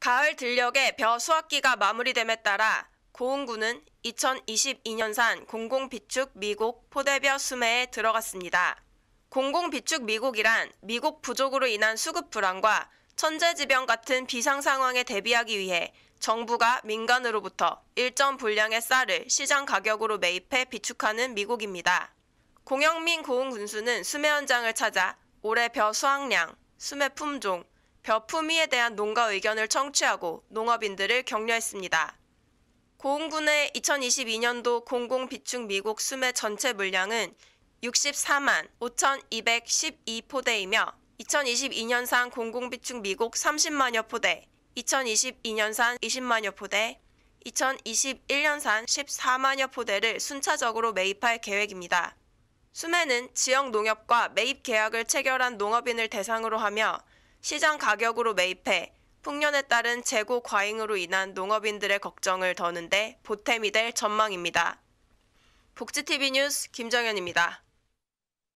가을 들녘에 벼 수확기가 마무리됨에 따라 고흥군은 2022년산 공공비축 미국 포대벼 수매에 들어갔습니다. 공공비축 미국이란 미국 부족으로 인한 수급 불안과 천재지변 같은 비상 상황에 대비하기 위해 정부가 민간으로부터 일정 분량의 쌀을 시장 가격으로 매입해 비축하는 미국입니다. 공영민 고흥 군수는 수매 현장을 찾아 올해 벼 수확량, 수매 품종, 벼품위에 대한 농가 의견을 청취하고 농업인들을 격려했습니다. 고흥군의 2022년도 공공비축 미국 수매 전체 물량은 64만 5,212포대이며 2022년산 공공비축 미국 30만여 포대, 2022년산 20만여 포대, 2021년산 14만여 포대를 순차적으로 매입할 계획입니다. 수매는 지역 농협과 매입 계약을 체결한 농업인을 대상으로 하며 시장 가격으로 매입해 풍년에 따른 재고 과잉으로 인한 농업인들의 걱정을 더는데 보탬이 될 전망입니다. 복지TV 뉴스 김정현입니다.